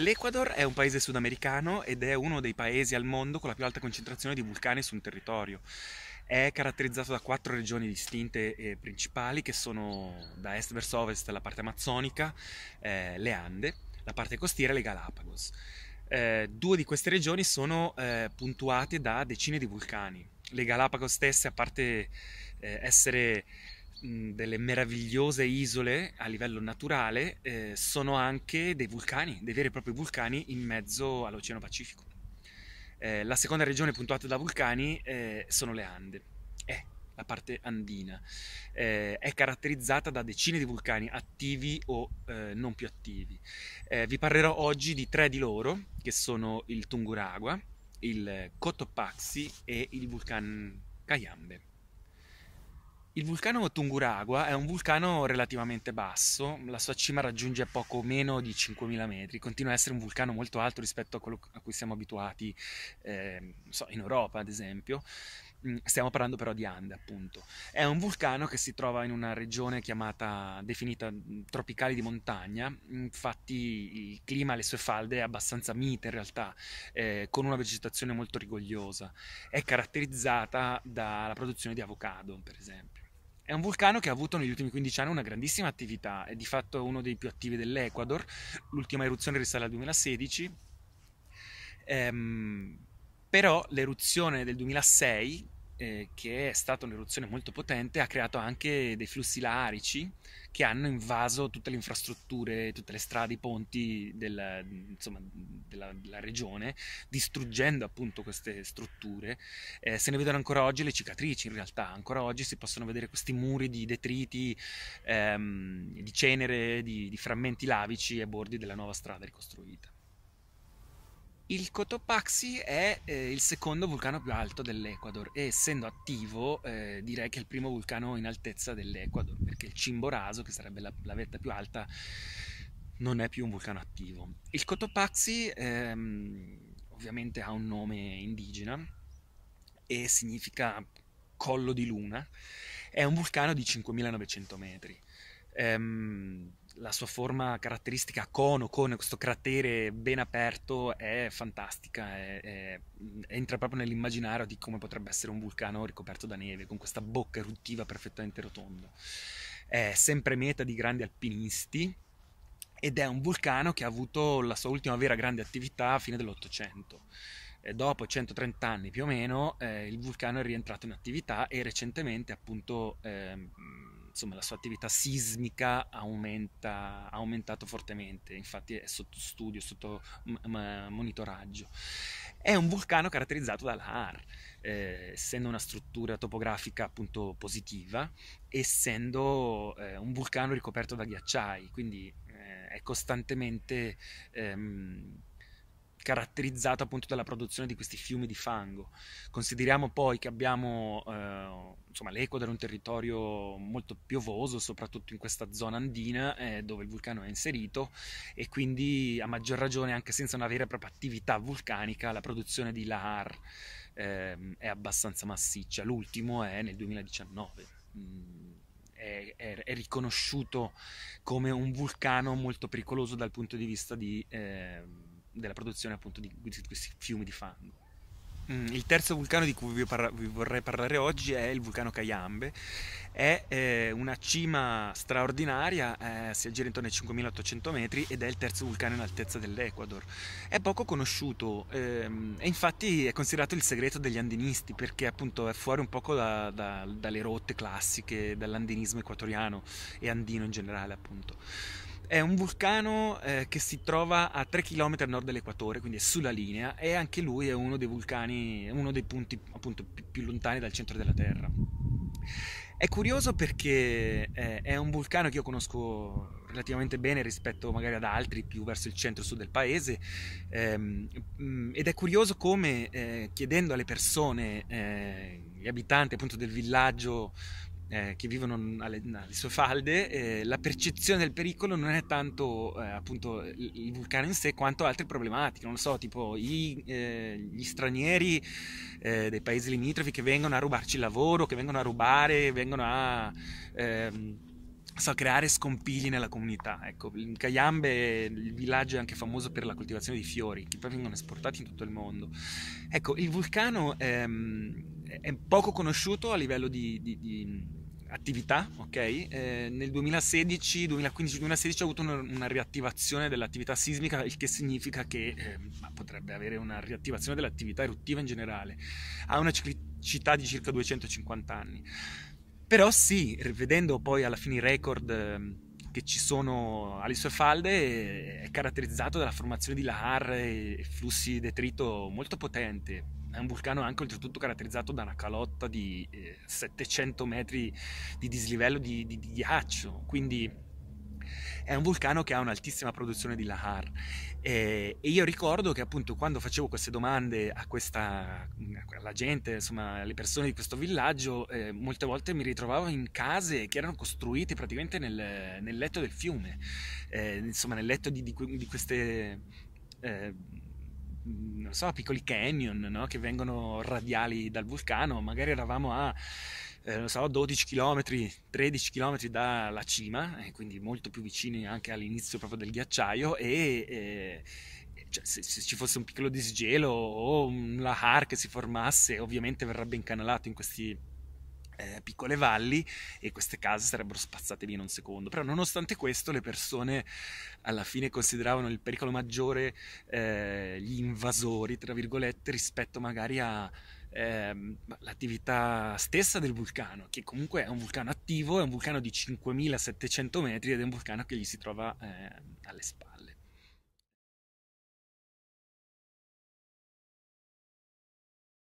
L'Ecuador è un paese sudamericano ed è uno dei paesi al mondo con la più alta concentrazione di vulcani su un territorio. È caratterizzato da quattro regioni distinte e principali che sono da est verso ovest la parte amazzonica, eh, le Ande, la parte costiera e le Galapagos. Eh, due di queste regioni sono eh, puntuate da decine di vulcani. Le Galapagos stesse, a parte eh, essere delle meravigliose isole a livello naturale, eh, sono anche dei vulcani, dei veri e propri vulcani in mezzo all'Oceano Pacifico. Eh, la seconda regione puntuata da vulcani eh, sono le Ande, è la parte andina. Eh, è caratterizzata da decine di vulcani attivi o eh, non più attivi. Eh, vi parlerò oggi di tre di loro, che sono il Tunguragua, il Cotopaxi e il vulcano Cayambe. Il vulcano Tunguragua è un vulcano relativamente basso, la sua cima raggiunge poco meno di 5.000 metri, continua a essere un vulcano molto alto rispetto a quello a cui siamo abituati eh, so, in Europa ad esempio, mm, stiamo parlando però di Ande appunto. È un vulcano che si trova in una regione chiamata, definita mm, tropicale di montagna, infatti il clima e le sue falde è abbastanza mite in realtà, eh, con una vegetazione molto rigogliosa, è caratterizzata dalla produzione di avocado per esempio. È un vulcano che ha avuto negli ultimi 15 anni una grandissima attività, è di fatto uno dei più attivi dell'Ecuador, l'ultima eruzione risale al 2016, ehm, però l'eruzione del 2006 eh, che è stata un'eruzione molto potente, ha creato anche dei flussi laarici che hanno invaso tutte le infrastrutture, tutte le strade, i ponti della, insomma, della, della regione, distruggendo appunto queste strutture. Eh, se ne vedono ancora oggi le cicatrici, in realtà ancora oggi si possono vedere questi muri di detriti, ehm, di cenere, di, di frammenti lavici ai bordi della nuova strada ricostruita. Il Cotopaxi è eh, il secondo vulcano più alto dell'Ecuador e essendo attivo eh, direi che è il primo vulcano in altezza dell'Ecuador perché il Cimboraso, che sarebbe la, la, vetta più alta, non è più un vulcano attivo. Il Cotopaxi ehm, ovviamente ha un nome indigena e significa collo di luna, è un vulcano di 5900 metri. Ehm, la sua forma caratteristica a cono, con questo cratere ben aperto, è fantastica, è, è, entra proprio nell'immaginario di come potrebbe essere un vulcano ricoperto da neve, con questa bocca eruttiva perfettamente rotonda. È sempre meta di grandi alpinisti ed è un vulcano che ha avuto la sua ultima vera grande attività a fine dell'Ottocento dopo 130 anni più o meno eh, il vulcano è rientrato in attività e recentemente appunto eh, insomma, la sua attività sismica aumenta, ha aumentato fortemente, infatti è sotto studio, sotto monitoraggio. È un vulcano caratterizzato dalla AR, eh, essendo una struttura topografica appunto positiva, essendo eh, un vulcano ricoperto da ghiacciai, quindi eh, è costantemente... Ehm, caratterizzato appunto dalla produzione di questi fiumi di fango. Consideriamo poi che abbiamo eh, insomma, l'Ecuador è un territorio molto piovoso, soprattutto in questa zona andina eh, dove il vulcano è inserito e quindi a maggior ragione anche senza una vera e propria attività vulcanica la produzione di lahar eh, è abbastanza massiccia. L'ultimo è nel 2019. Mm, è, è, è, riconosciuto come un vulcano molto pericoloso dal punto di vista di, eh, della produzione appunto di questi fiumi di fango. Mm, il terzo vulcano di cui vi, parla- vi, vorrei parlare oggi è il vulcano Cayambe. È eh, una cima straordinaria, eh, si aggira intorno ai 5800 metri ed è il terzo vulcano in altezza dell'Ecuador. È poco conosciuto ehm, e infatti è considerato il segreto degli andinisti perché appunto è fuori un poco da, da, dalle rotte classiche, dell'andinismo equatoriano e andino in generale appunto. È un vulcano eh, che si trova a 3 km a nord dell'equatore, quindi è sulla linea, e anche lui è uno dei vulcani, uno dei punti appunto più lontani dal centro della Terra. È curioso perché eh, è un vulcano che io conosco relativamente bene rispetto magari ad altri più verso il centro-sud del paese ehm, mm, ed è curioso come eh, chiedendo alle persone, eh, gli abitanti appunto del villaggio eh, che vivono alle, alle sue falde, eh, la percezione del pericolo non è tanto eh, appunto il, vulcano in sé quanto altre problematiche, non lo so, tipo gli, eh, gli stranieri eh, dei paesi limitrofi che vengono a rubarci il lavoro, che vengono a rubare, vengono a... Ehm, so, creare scompigli nella comunità. Ecco, in Cayambe il villaggio è anche famoso per la coltivazione di fiori, che poi vengono esportati in tutto il mondo. Ecco, il vulcano ehm, è poco conosciuto a livello di, di, di attività, ok? Eh, nel 2016, 2015, 2016 ha avuto una, una riattivazione dell'attività sismica, il che significa che eh, potrebbe avere una riattivazione dell'attività eruttiva in generale. Ha una ciclicità di circa 250 anni. Però sì, vedendo poi alla fine i record ehm, che ci sono alle sue falde eh, è caratterizzato dalla formazione di lahar e flussi di detrito molto potenti. È un vulcano anche oltretutto caratterizzato da una calotta di 700 eh, metri di dislivello di, di, di ghiaccio, quindi è un vulcano che ha un'altissima produzione di lahar. E, e io ricordo che appunto quando facevo queste domande a questa, alla gente, insomma, alle persone di questo villaggio, eh, molte volte mi ritrovavo in case che erano costruite praticamente nel, nel letto del fiume, eh, insomma, nel letto di, di, di queste. Eh, non so, piccoli canyon no? che vengono radiali dal vulcano, magari eravamo a eh, so, 12 km, 13 km dalla cima, eh, quindi molto più vicini anche all'inizio proprio del ghiacciaio e... Eh, cioè, se, se, ci fosse un piccolo disgelo o un lahar che si formasse, ovviamente verrebbe incanalato in queste eh, piccole valli e queste case sarebbero spazzate via in un secondo. Però nonostante questo le persone alla fine consideravano il pericolo maggiore eh, gli invasori, tra virgolette, rispetto magari a, ehm, l'attività stessa del vulcano, che comunque è un vulcano attivo, è un vulcano di 5700 metri ed è un vulcano che gli si trova eh, alle spalle.